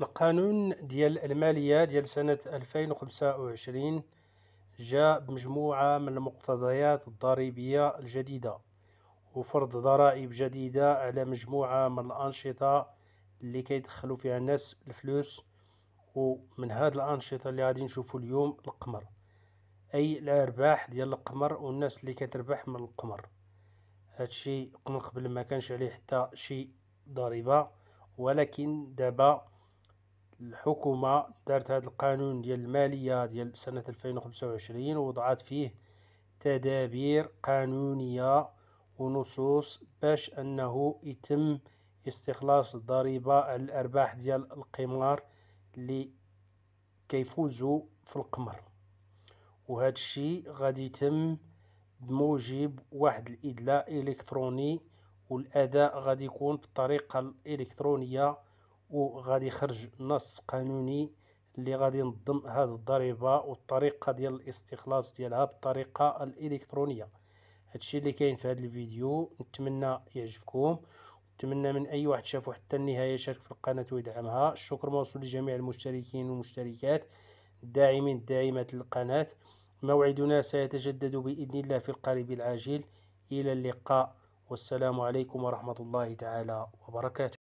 القانون ديال المالية ديال سنة 2025 جاء بمجموعة من المقتضيات الضريبية الجديدة وفرض ضرائب جديدة على مجموعة من الأنشطة اللي كيدخلوا فيها الناس الفلوس ومن هاد الأنشطة اللي غادي نشوفوا اليوم القمر أي الأرباح ديال القمر والناس اللي كتربح من القمر هادشي قبل ما كانش عليه حتى شي ضريبة ولكن دابا الحكومة دارت هذا القانون ديال المالية ديال سنة 2025 ووضعت فيه تدابير قانونية ونصوص باش أنه يتم استخلاص الضريبة على الأرباح ديال القمار اللي كيفوزوا في القمر وهذا الشيء غادي يتم بموجب واحد الإدلاء إلكتروني والأداء غادي يكون بالطريقة الإلكترونية وغادي يخرج نص قانوني اللي غادي ينظم هذه الضريبه والطريقه ديال الاستخلاص ديالها بالطريقه الالكترونيه هادشي اللي كاين في هذا الفيديو نتمنى يعجبكم نتمنى من اي واحد شافو حتى النهايه يشارك في القناه ويدعمها الشكر موصول لجميع المشتركين والمشتركات الداعمين الداعمات للقناه موعدنا سيتجدد باذن الله في القريب العاجل الى اللقاء والسلام عليكم ورحمه الله تعالى وبركاته